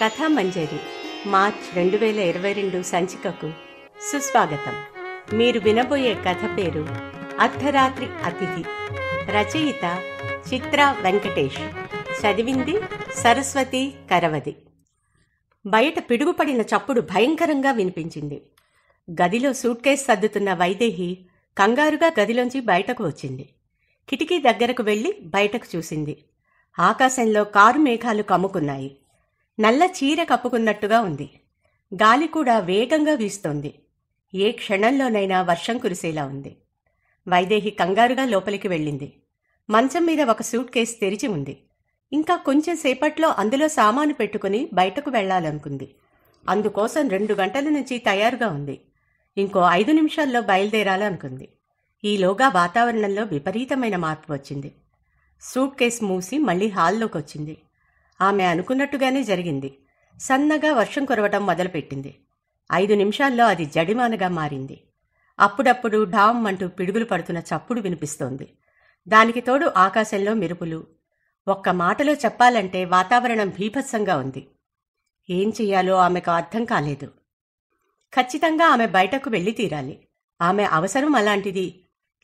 కథామంజరి March రెండు వేల ఇరవై రెండు సంచికకు సుస్వాగతం మీరు వినబోయే కథ పేరు అర్ధరాత్రి అతిథి రచయిత చిత్ర వెంకటేష్ చదివింది సరస్వతి కరవది బయట పిడుగుపడిన చప్పుడు భయంకరంగా వినిపించింది గదిలో సూట్ కేస్ సర్దుతున్న వైదేహి కంగారుగా గదిలోంచి బయటకు వచ్చింది కిటికీ దగ్గరకు వెళ్ళి బయటకు చూసింది ఆకాశంలో కారు మేఘాలు కమ్ముకున్నాయి నల్ల చీర కప్పుకున్నట్టుగా ఉంది గాలి కూడా వేగంగా వీస్తోంది ఏ క్షణంలోనైనా వర్షం కురిసేలా ఉంది వైదేహి కంగారుగా లోపలికి వెళ్ళింది మంచం మీద ఒక సూట్ కేసు తెరిచి ఉంది ఇంకా కొంచెం సేపట్లో అందులో సామాను పెట్టుకుని బయటకు వెళ్లాలనుకుంది అందుకోసం రెండు గంటల నుంచి తయారుగా ఉంది ఇంకో ఐదు నిమిషాల్లో బయలుదేరాలనుకుంది ఈలోగా వాతావరణంలో విపరీతమైన మార్పు వచ్చింది సూట్ కేసు మూసి మళ్ళీ హాల్లోకి వచ్చింది ఆమె అనుకున్నట్టుగానే జరిగింది సన్నగా వర్షం కురవటం మొదలుపెట్టింది ఐదు నిమిషాల్లో అది జడిమానగా మారింది అప్పుడప్పుడు ఢామ్ అంటూ పిడుగులు పడుతున్న చప్పుడు వినిపిస్తోంది దానికి తోడు ఆకాశంలో మెరుపులు ఒక్క మాటలో చెప్పాలంటే వాతావరణం భీభత్సంగా ఉంది ఏం చెయ్యాలో ఆమెకు అర్థం కాలేదు ఖచ్చితంగా ఆమె బయటకు వెళ్ళి తీరాలి ఆమె అవసరం అలాంటిది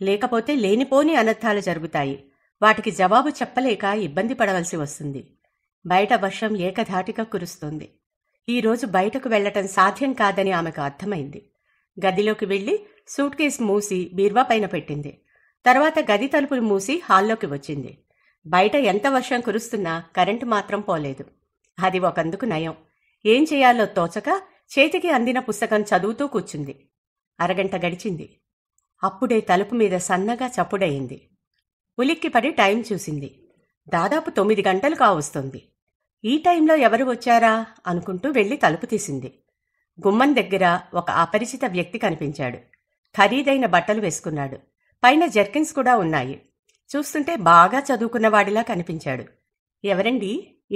లేకపోతే లేనిపోని అనర్థాలు జరుగుతాయి వాటికి జవాబు చెప్పలేక ఇబ్బంది పడవలసి వస్తుంది బయట వర్షం ఏకధాటిగా కురుస్తుంది ఈరోజు బయటకు వెళ్లటం సాధ్యం కాదని ఆమెకు అర్థమైంది గదిలోకి వెళ్లి సూట్ కేస్ మూసి బీర్వా పైన పెట్టింది తర్వాత గది తలుపులు మూసి హాల్లోకి వచ్చింది బయట ఎంత వర్షం కురుస్తున్నా కరెంటు మాత్రం పోలేదు అది ఒకందుకు నయం ఏం చేయాలో తోచక చేతికి అందిన పుస్తకం చదువుతూ కూర్చుంది అరగంట గడిచింది అప్పుడే తలుపు మీద సన్నగా చప్పుడయింది ఉలిక్కిపడి టైం చూసింది దాదాపు తొమ్మిది గంటలు కావస్తుంది ఈ టైంలో ఎవరు వచ్చారా అనుకుంటూ వెళ్లి తలుపు తీసింది గుమ్మం దగ్గర ఒక అపరిచిత వ్యక్తి కనిపించాడు ఖరీదైన బట్టలు వేసుకున్నాడు పైన జర్కిన్స్ కూడా ఉన్నాయి చూస్తుంటే బాగా చదువుకున్నవాడిలా కనిపించాడు ఎవరండి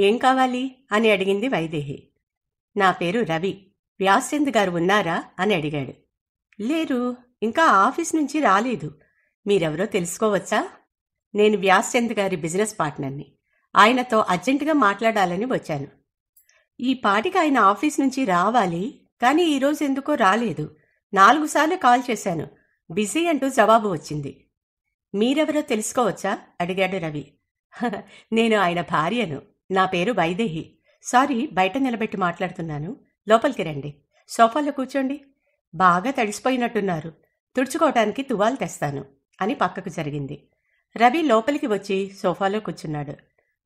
ఏం కావాలి అని అడిగింది వైదేహి నా పేరు రవి వ్యాసేంద్ గారు ఉన్నారా అని అడిగాడు లేరు ఇంకా ఆఫీస్ నుంచి రాలేదు మీరెవరో తెలుసుకోవచ్చా నేను వ్యాసేంద్ గారి బిజినెస్ పార్ట్నర్ని ఆయనతో అర్జెంటుగా మాట్లాడాలని వచ్చాను ఈ పాటికి ఆయన ఆఫీస్ నుంచి రావాలి కానీ ఈరోజు ఎందుకో రాలేదు నాలుగు సార్లు కాల్ చేశాను బిజీ అంటూ జవాబు వచ్చింది మీరెవరో తెలుసుకోవచ్చా అడిగాడు రవి నేను ఆయన భార్యను నా పేరు వైదేహి సారీ బయట నిలబెట్టి మాట్లాడుతున్నాను లోపలికి రండి సోఫాలో కూర్చోండి బాగా తడిసిపోయినట్టున్నారు తుడుచుకోవటానికి తువాలు తెస్తాను అని పక్కకు జరిగింది రవి లోపలికి వచ్చి సోఫాలో కూర్చున్నాడు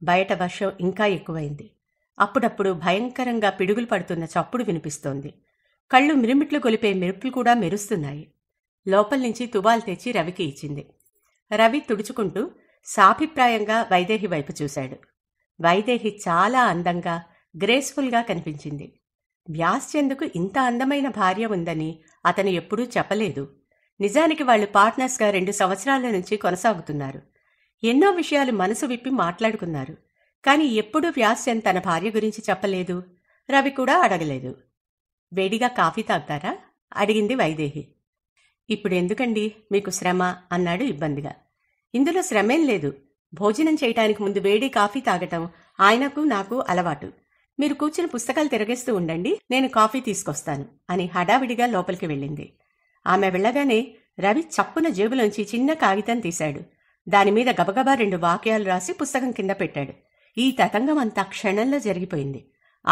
బయట వర్షం ఇంకా ఎక్కువైంది అప్పుడప్పుడు భయంకరంగా పిడుగులు పడుతున్న చప్పుడు వినిపిస్తోంది కళ్ళు మిరుమిట్లు గొలిపే మెరుపులు కూడా మెరుస్తున్నాయి లోపల నుంచి తువాలు తెచ్చి రవికి ఇచ్చింది రవి తుడుచుకుంటూ సాభిప్రాయంగా వైదేహి వైపు చూశాడు వైదేహి చాలా అందంగా గ్రేస్ఫుల్గా కనిపించింది చెందుకు ఇంత అందమైన భార్య ఉందని అతను ఎప్పుడూ చెప్పలేదు నిజానికి వాళ్ళు పార్ట్నర్స్గా రెండు సంవత్సరాల నుంచి కొనసాగుతున్నారు ఎన్నో విషయాలు మనసు విప్పి మాట్లాడుకున్నారు కాని ఎప్పుడూ వ్యాస్యన్ తన భార్య గురించి చెప్పలేదు రవి కూడా అడగలేదు వేడిగా కాఫీ తాగుతారా అడిగింది వైదేహి ఇప్పుడు ఎందుకండి మీకు శ్రమ అన్నాడు ఇబ్బందిగా ఇందులో శ్రమేం లేదు భోజనం చేయటానికి ముందు వేడి కాఫీ తాగటం ఆయనకు నాకు అలవాటు మీరు కూర్చుని పుస్తకాలు తిరగేస్తూ ఉండండి నేను కాఫీ తీసుకొస్తాను అని హడావిడిగా లోపలికి వెళ్ళింది ఆమె వెళ్ళగానే రవి చప్పున జేబులోంచి చిన్న కాగితం తీశాడు దానిమీద గబగబా రెండు వాక్యాలు రాసి పుస్తకం కింద పెట్టాడు ఈ తతంగం అంతా క్షణంలో జరిగిపోయింది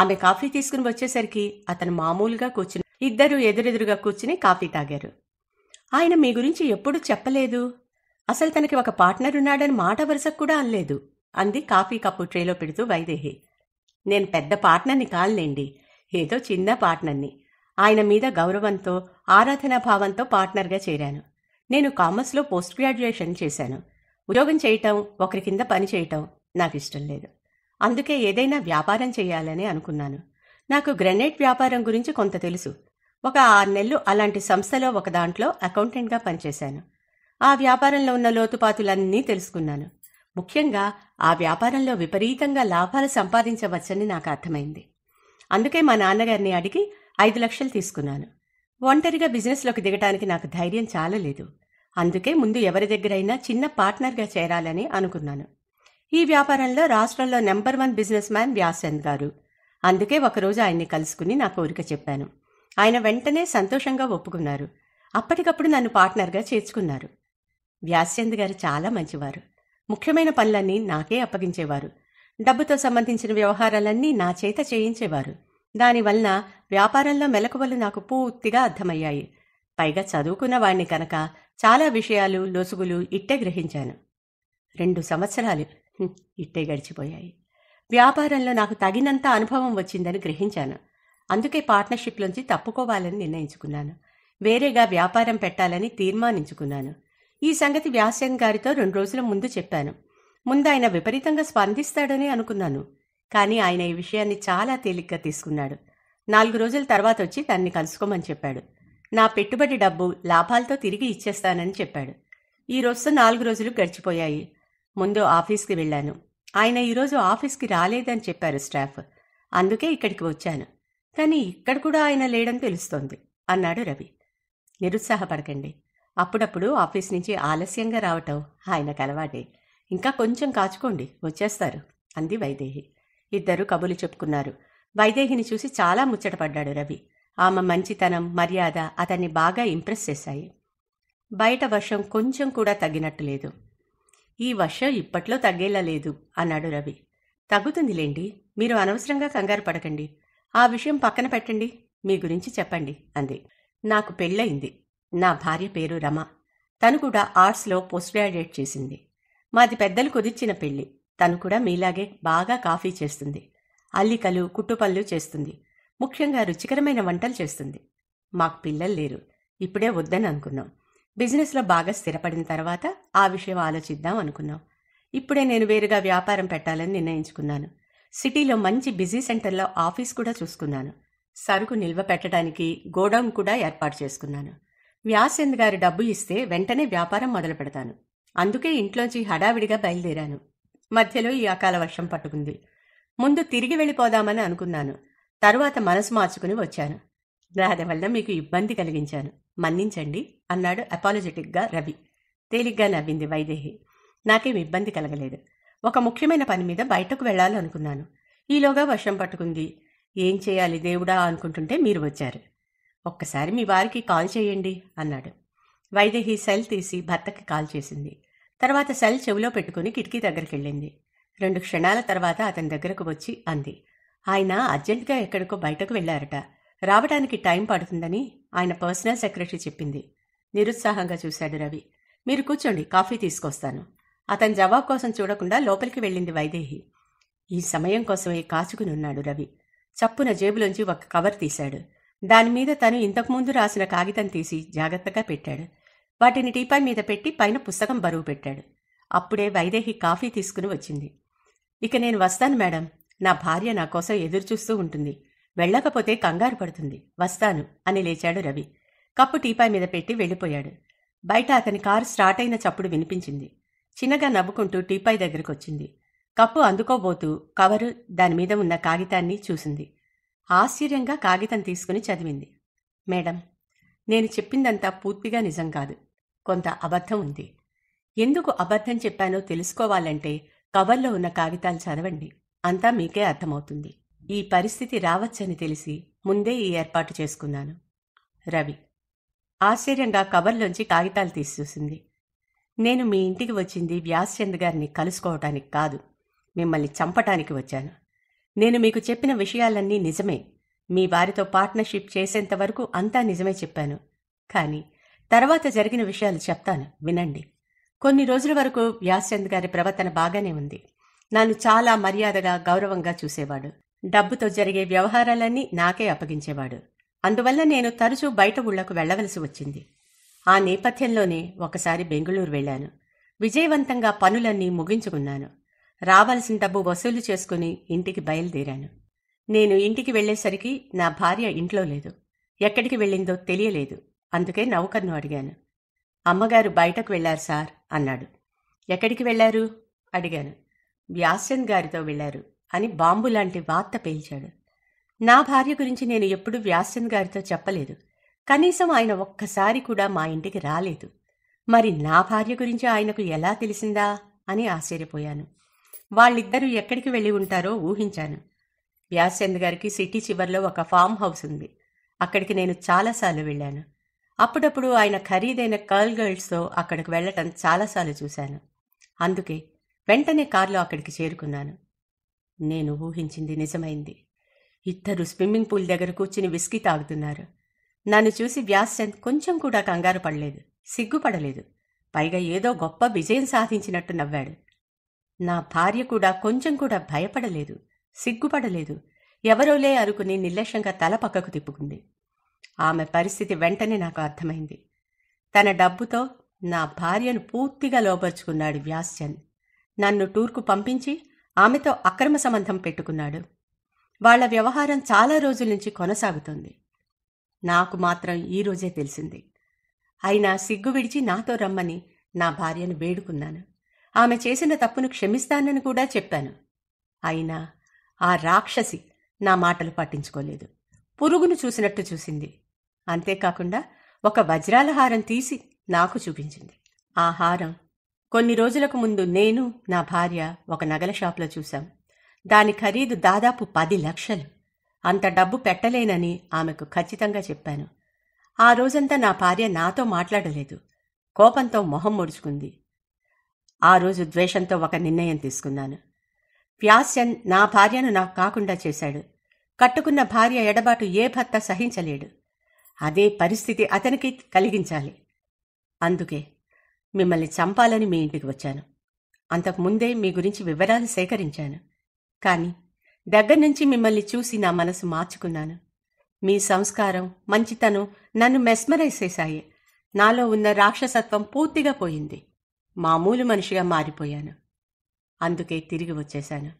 ఆమె కాఫీ తీసుకుని వచ్చేసరికి అతను మామూలుగా కూర్చుని ఇద్దరు ఎదురెదురుగా కూర్చుని కాఫీ తాగారు ఆయన మీ గురించి ఎప్పుడూ చెప్పలేదు అసలు తనకి ఒక పార్ట్నర్ ఉన్నాడని మాట వరుసకు కూడా అనలేదు అంది కాఫీ కప్పు ట్రేలో పెడుతూ వైదేహి నేను పెద్ద పార్ట్నర్ని కాల్లేండి ఏదో చిన్న పార్ట్నర్ని ఆయన మీద గౌరవంతో ఆరాధనా భావంతో పార్ట్నర్గా చేరాను నేను కామర్స్లో పోస్ట్ గ్రాడ్యుయేషన్ చేశాను ఉద్యోగం చేయటం ఒకరి కింద పని చేయటం నాకు ఇష్టం లేదు అందుకే ఏదైనా వ్యాపారం చేయాలని అనుకున్నాను నాకు గ్రెనేట్ వ్యాపారం గురించి కొంత తెలుసు ఒక ఆరు నెలలు అలాంటి సంస్థలో ఒక దాంట్లో అకౌంటెంట్గా పనిచేశాను ఆ వ్యాపారంలో ఉన్న లోతుపాతులన్నీ తెలుసుకున్నాను ముఖ్యంగా ఆ వ్యాపారంలో విపరీతంగా లాభాలు సంపాదించవచ్చని నాకు అర్థమైంది అందుకే మా నాన్నగారిని అడిగి ఐదు లక్షలు తీసుకున్నాను ఒంటరిగా బిజినెస్లోకి దిగటానికి నాకు ధైర్యం చాలలేదు అందుకే ముందు ఎవరి దగ్గరైనా చిన్న పార్ట్నర్గా చేరాలని అనుకున్నాను ఈ వ్యాపారంలో రాష్ట్రంలో నెంబర్ వన్ బిజినెస్ మ్యాన్ వ్యాసంద్ గారు అందుకే ఒకరోజు ఆయన్ని కలుసుకుని నా కోరిక చెప్పాను ఆయన వెంటనే సంతోషంగా ఒప్పుకున్నారు అప్పటికప్పుడు నన్ను పార్ట్నర్గా చేర్చుకున్నారు వ్యాస్యంద్ గారు చాలా మంచివారు ముఖ్యమైన పనులన్నీ నాకే అప్పగించేవారు డబ్బుతో సంబంధించిన వ్యవహారాలన్నీ నా చేత చేయించేవారు దానివలన వ్యాపారంలో మెలకువలు నాకు పూర్తిగా అర్థమయ్యాయి పైగా చదువుకున్న వాణ్ణి కనుక చాలా విషయాలు లోసుగులు ఇట్టే గ్రహించాను రెండు సంవత్సరాలు ఇట్టే గడిచిపోయాయి వ్యాపారంలో నాకు తగినంత అనుభవం వచ్చిందని గ్రహించాను అందుకే పార్ట్నర్షిప్లోంచి తప్పుకోవాలని నిర్ణయించుకున్నాను వేరేగా వ్యాపారం పెట్టాలని తీర్మానించుకున్నాను ఈ సంగతి వ్యాసన్ గారితో రెండు రోజుల ముందు చెప్పాను ముందు ఆయన విపరీతంగా స్పందిస్తాడని అనుకున్నాను కానీ ఆయన ఈ విషయాన్ని చాలా తేలిగ్గా తీసుకున్నాడు నాలుగు రోజుల తర్వాత వచ్చి దాన్ని కలుసుకోమని చెప్పాడు నా పెట్టుబడి డబ్బు లాభాలతో తిరిగి ఇచ్చేస్తానని చెప్పాడు ఈ రోజుతో నాలుగు రోజులు గడిచిపోయాయి ముందు ఆఫీస్కి వెళ్ళాను ఆయన ఈరోజు ఆఫీస్కి రాలేదని చెప్పారు స్టాఫ్ అందుకే ఇక్కడికి వచ్చాను కానీ ఇక్కడ కూడా ఆయన లేడని తెలుస్తోంది అన్నాడు రవి నిరుత్సాహపడకండి అప్పుడప్పుడు ఆఫీస్ నుంచి ఆలస్యంగా రావటం ఆయన కలవాటే ఇంకా కొంచెం కాచుకోండి వచ్చేస్తారు అంది వైదేహి ఇద్దరు కబులు చెప్పుకున్నారు వైదేహిని చూసి చాలా ముచ్చటపడ్డాడు రవి ఆమె మంచితనం మర్యాద అతన్ని బాగా ఇంప్రెస్ చేశాయి బయట వర్షం కొంచెం కూడా తగ్గినట్టు లేదు ఈ వర్షం ఇప్పట్లో తగ్గేలా లేదు అన్నాడు రవి తగ్గుతుందిలేండి మీరు అనవసరంగా కంగారు పడకండి ఆ విషయం పక్కన పెట్టండి మీ గురించి చెప్పండి అంది నాకు పెళ్ళయింది నా భార్య పేరు రమ తను కూడా ఆర్ట్స్లో పోస్ట్ గ్రాడ్యుయేట్ చేసింది మాది పెద్దలు కుదిర్చిన పెళ్ళి తను కూడా మీలాగే బాగా కాఫీ చేస్తుంది అల్లికలు కుట్టుపళ్ళు చేస్తుంది ముఖ్యంగా రుచికరమైన వంటలు చేస్తుంది మాకు పిల్లలు లేరు ఇప్పుడే వద్దని అనుకున్నాం బిజినెస్లో బాగా స్థిరపడిన తర్వాత ఆ విషయం ఆలోచిద్దాం అనుకున్నాం ఇప్పుడే నేను వేరుగా వ్యాపారం పెట్టాలని నిర్ణయించుకున్నాను సిటీలో మంచి బిజీ సెంటర్లో ఆఫీస్ కూడా చూసుకున్నాను సరుకు నిల్వ పెట్టడానికి గోడౌన్ కూడా ఏర్పాటు చేసుకున్నాను వ్యాసేంద్ గారు డబ్బు ఇస్తే వెంటనే వ్యాపారం మొదలు పెడతాను అందుకే ఇంట్లోంచి హడావిడిగా బయలుదేరాను మధ్యలో ఈ అకాల వర్షం పట్టుకుంది ముందు తిరిగి వెళ్ళిపోదామని అనుకున్నాను తరువాత మనసు మార్చుకుని వచ్చాను వల్ల మీకు ఇబ్బంది కలిగించాను మన్నించండి అన్నాడు అపాలజెటిక్గా రవి తేలిగ్గా నవ్వింది వైదేహి నాకేం ఇబ్బంది కలగలేదు ఒక ముఖ్యమైన పని మీద బయటకు వెళ్ళాలనుకున్నాను ఈలోగా వర్షం పట్టుకుంది ఏం చేయాలి దేవుడా అనుకుంటుంటే మీరు వచ్చారు ఒక్కసారి మీ వారికి కాల్ చేయండి అన్నాడు వైదేహి సెల్ తీసి భర్తకి కాల్ చేసింది తర్వాత సెల్ చెవిలో పెట్టుకుని కిటికీ దగ్గరికి వెళ్ళింది రెండు క్షణాల తర్వాత అతని దగ్గరకు వచ్చి అంది ఆయన అర్జెంటుగా ఎక్కడికో బయటకు వెళ్లారట రావడానికి టైం పడుతుందని ఆయన పర్సనల్ సెక్రటరీ చెప్పింది నిరుత్సాహంగా చూశాడు రవి మీరు కూర్చోండి కాఫీ తీసుకొస్తాను అతని జవాబు కోసం చూడకుండా లోపలికి వెళ్ళింది వైదేహి ఈ సమయం కోసమే కాచుకుని ఉన్నాడు రవి చప్పున జేబులోంచి ఒక కవర్ తీశాడు దానిమీద తను ఇంతకుముందు రాసిన కాగితం తీసి జాగ్రత్తగా పెట్టాడు వాటిని టీపాయ్ మీద పెట్టి పైన పుస్తకం బరువు పెట్టాడు అప్పుడే వైదేహి కాఫీ తీసుకుని వచ్చింది ఇక నేను వస్తాను మేడం నా భార్య నా కోసం ఎదురుచూస్తూ ఉంటుంది వెళ్ళకపోతే కంగారు పడుతుంది వస్తాను అని లేచాడు రవి కప్పు టీపాయ్ మీద పెట్టి వెళ్ళిపోయాడు బయట అతని కారు స్టార్ట్ అయిన చప్పుడు వినిపించింది చిన్నగా నవ్వుకుంటూ టీపాయ్ దగ్గరకొచ్చింది కప్పు అందుకోబోతూ కవరు దానిమీద ఉన్న కాగితాన్ని చూసింది ఆశ్చర్యంగా కాగితం తీసుకుని చదివింది మేడం నేను చెప్పిందంతా పూర్తిగా నిజం కాదు కొంత అబద్ధం ఉంది ఎందుకు అబద్ధం చెప్పానో తెలుసుకోవాలంటే కవర్లో ఉన్న కాగితాలు చదవండి అంతా మీకే అర్థమవుతుంది ఈ పరిస్థితి రావచ్చని తెలిసి ముందే ఈ ఏర్పాటు చేసుకున్నాను రవి ఆశ్చర్యంగా కవర్లోంచి కాగితాలు తీసి చూసింది నేను మీ ఇంటికి వచ్చింది వ్యాస్చంద్ గారిని కలుసుకోవటానికి కాదు మిమ్మల్ని చంపటానికి వచ్చాను నేను మీకు చెప్పిన విషయాలన్నీ నిజమే మీ వారితో పార్ట్నర్షిప్ చేసేంత వరకు అంతా నిజమే చెప్పాను కానీ తర్వాత జరిగిన విషయాలు చెప్తాను వినండి కొన్ని రోజుల వరకు వ్యాస్చంద్ గారి ప్రవర్తన బాగానే ఉంది నన్ను చాలా మర్యాదగా గౌరవంగా చూసేవాడు డబ్బుతో జరిగే వ్యవహారాలన్నీ నాకే అప్పగించేవాడు అందువల్ల నేను తరచూ బయట ఊళ్లకు వెళ్లవలసి వచ్చింది ఆ నేపథ్యంలోనే ఒకసారి బెంగుళూరు వెళ్లాను విజయవంతంగా పనులన్నీ ముగించుకున్నాను రావలసిన డబ్బు వసూలు చేసుకుని ఇంటికి బయలుదేరాను నేను ఇంటికి వెళ్లేసరికి నా భార్య ఇంట్లో లేదు ఎక్కడికి వెళ్ళిందో తెలియలేదు అందుకే నౌకర్ను అడిగాను అమ్మగారు బయటకు వెళ్లారు సార్ అన్నాడు ఎక్కడికి వెళ్లారు అడిగాను వ్యాస్యన్ గారితో వెళ్లారు అని బాంబు లాంటి వార్త పేల్చాడు నా భార్య గురించి నేను ఎప్పుడూ వ్యాస్యన్ గారితో చెప్పలేదు కనీసం ఆయన ఒక్కసారి కూడా మా ఇంటికి రాలేదు మరి నా భార్య గురించి ఆయనకు ఎలా తెలిసిందా అని ఆశ్చర్యపోయాను వాళ్ళిద్దరూ ఎక్కడికి వెళ్ళి ఉంటారో ఊహించాను వ్యాసెంద్ గారికి సిటీ చివర్లో ఒక ఫామ్ హౌస్ ఉంది అక్కడికి నేను చాలాసార్లు వెళ్ళాను అప్పుడప్పుడు ఆయన ఖరీదైన కర్ల్ గర్ల్స్తో అక్కడికి వెళ్ళటం చాలాసార్లు చూశాను అందుకే వెంటనే కారులో అక్కడికి చేరుకున్నాను నేను ఊహించింది నిజమైంది ఇద్దరు స్విమ్మింగ్ పూల్ దగ్గర కూర్చుని విస్కీ తాగుతున్నారు నన్ను చూసి వ్యాస్చంద్ కొంచెం కూడా కంగారు పడలేదు సిగ్గుపడలేదు పైగా ఏదో గొప్ప విజయం సాధించినట్టు నవ్వాడు నా భార్య కూడా కొంచెం కూడా భయపడలేదు సిగ్గుపడలేదు ఎవరోలే అరుకుని నిర్లక్ష్యంగా తల పక్కకు తిప్పుకుంది ఆమె పరిస్థితి వెంటనే నాకు అర్థమైంది తన డబ్బుతో నా భార్యను పూర్తిగా లోపరుచుకున్నాడు వ్యాస్చంద్ నన్ను టూర్కు పంపించి ఆమెతో అక్రమ సంబంధం పెట్టుకున్నాడు వాళ్ల వ్యవహారం చాలా రోజుల నుంచి కొనసాగుతోంది నాకు మాత్రం ఈరోజే తెలిసింది అయినా సిగ్గు విడిచి నాతో రమ్మని నా భార్యను వేడుకున్నాను ఆమె చేసిన తప్పును క్షమిస్తానని కూడా చెప్పాను అయినా ఆ రాక్షసి నా మాటలు పట్టించుకోలేదు పురుగును చూసినట్టు చూసింది అంతేకాకుండా ఒక వజ్రాల హారం తీసి నాకు చూపించింది ఆ హారం కొన్ని రోజులకు ముందు నేను నా భార్య ఒక నగల షాప్లో చూశాం దాని ఖరీదు దాదాపు పది లక్షలు అంత డబ్బు పెట్టలేనని ఆమెకు ఖచ్చితంగా చెప్పాను ఆ రోజంతా నా భార్య నాతో మాట్లాడలేదు కోపంతో మొహం ముడుచుకుంది ఆ రోజు ద్వేషంతో ఒక నిర్ణయం తీసుకున్నాను వ్యాస్యన్ నా భార్యను నాకు కాకుండా చేశాడు కట్టుకున్న భార్య ఎడబాటు ఏ భర్త సహించలేడు అదే పరిస్థితి అతనికి కలిగించాలి అందుకే మిమ్మల్ని చంపాలని మీ ఇంటికి వచ్చాను అంతకుముందే మీ గురించి వివరాలు సేకరించాను కానీ దగ్గర నుంచి మిమ్మల్ని చూసి నా మనసు మార్చుకున్నాను మీ సంస్కారం మంచితనం నన్ను మెస్మరైజ్ చేశాయి నాలో ఉన్న రాక్షసత్వం పూర్తిగా పోయింది మామూలు మనిషిగా మారిపోయాను అందుకే తిరిగి వచ్చేశాను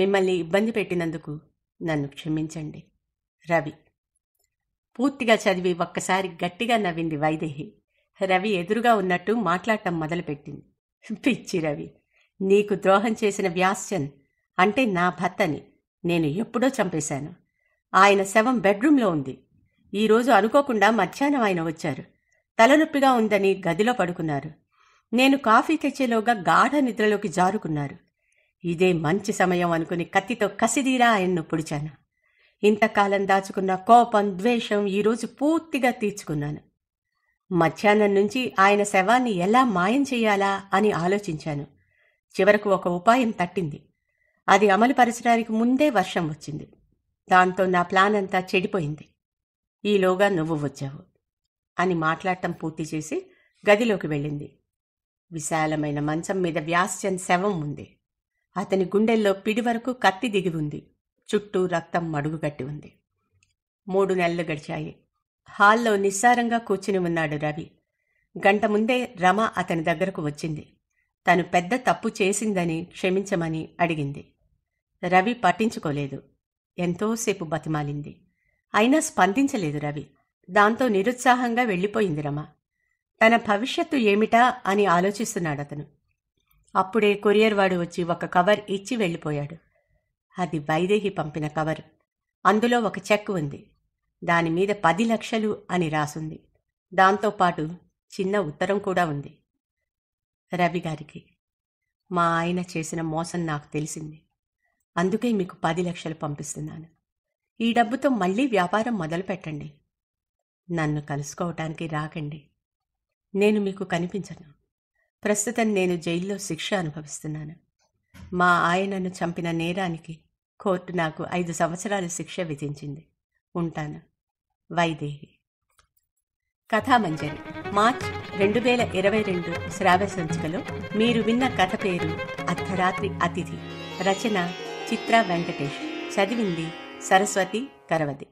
మిమ్మల్ని ఇబ్బంది పెట్టినందుకు నన్ను క్షమించండి రవి పూర్తిగా చదివి ఒక్కసారి గట్టిగా నవ్వింది వైదేహి రవి ఎదురుగా ఉన్నట్టు మాట్లాడటం మొదలుపెట్టింది పిచ్చి రవి నీకు ద్రోహం చేసిన వ్యాస్యన్ అంటే నా భర్తని నేను ఎప్పుడో చంపేశాను ఆయన శవం బెడ్రూమ్లో ఉంది ఈరోజు అనుకోకుండా మధ్యాహ్నం ఆయన వచ్చారు తలనొప్పిగా ఉందని గదిలో పడుకున్నారు నేను కాఫీ తెచ్చేలోగా గాఢ నిద్రలోకి జారుకున్నారు ఇదే మంచి సమయం అనుకుని కత్తితో కసిదీరా ఆయన్ను పొడిచాను ఇంతకాలం దాచుకున్న కోపం ద్వేషం ఈరోజు పూర్తిగా తీర్చుకున్నాను మధ్యాహ్నం నుంచి ఆయన శవాన్ని ఎలా మాయం చేయాలా అని ఆలోచించాను చివరకు ఒక ఉపాయం తట్టింది అది అమలుపరచడానికి ముందే వర్షం వచ్చింది దాంతో నా ప్లాన్ అంతా చెడిపోయింది ఈలోగా నువ్వు వచ్చావు అని మాట్లాడటం పూర్తి చేసి గదిలోకి వెళ్ళింది విశాలమైన మంచం మీద వ్యాస్యన్ శవం ఉంది అతని గుండెల్లో పిడి వరకు కత్తి దిగి ఉంది చుట్టూ రక్తం మడుగుగట్టి ఉంది మూడు నెలలు గడిచాయి హాల్లో నిస్సారంగా కూర్చుని ఉన్నాడు రవి గంట ముందే రమ అతని దగ్గరకు వచ్చింది తను పెద్ద తప్పు చేసిందని క్షమించమని అడిగింది రవి పట్టించుకోలేదు ఎంతోసేపు బతిమాలింది అయినా స్పందించలేదు రవి దాంతో నిరుత్సాహంగా వెళ్ళిపోయింది రమ తన భవిష్యత్తు ఏమిటా అని ఆలోచిస్తున్నాడు అతను అప్పుడే కొరియర్ వాడు వచ్చి ఒక కవర్ ఇచ్చి వెళ్ళిపోయాడు అది వైదేహి పంపిన కవర్ అందులో ఒక చెక్ ఉంది దానిమీద పది లక్షలు అని రాసుంది దాంతోపాటు చిన్న ఉత్తరం కూడా ఉంది రవి గారికి మా ఆయన చేసిన మోసం నాకు తెలిసింది అందుకే మీకు పది లక్షలు పంపిస్తున్నాను ఈ డబ్బుతో మళ్ళీ వ్యాపారం మొదలు పెట్టండి నన్ను కలుసుకోవటానికి రాకండి నేను మీకు కనిపించను ప్రస్తుతం నేను జైల్లో శిక్ష అనుభవిస్తున్నాను మా ఆయనను చంపిన నేరానికి కోర్టు నాకు ఐదు సంవత్సరాల శిక్ష విధించింది ఉంటాను వైదేహి కథామంజరి మార్చ్ రెండు వేల ఇరవై రెండు శ్రావ్య సంచికలో మీరు విన్న కథ పేరు అర్ధరాత్రి అతిథి రచన చిత్ర వెంకటేష్ చదివింది సరస్వతి కరవతి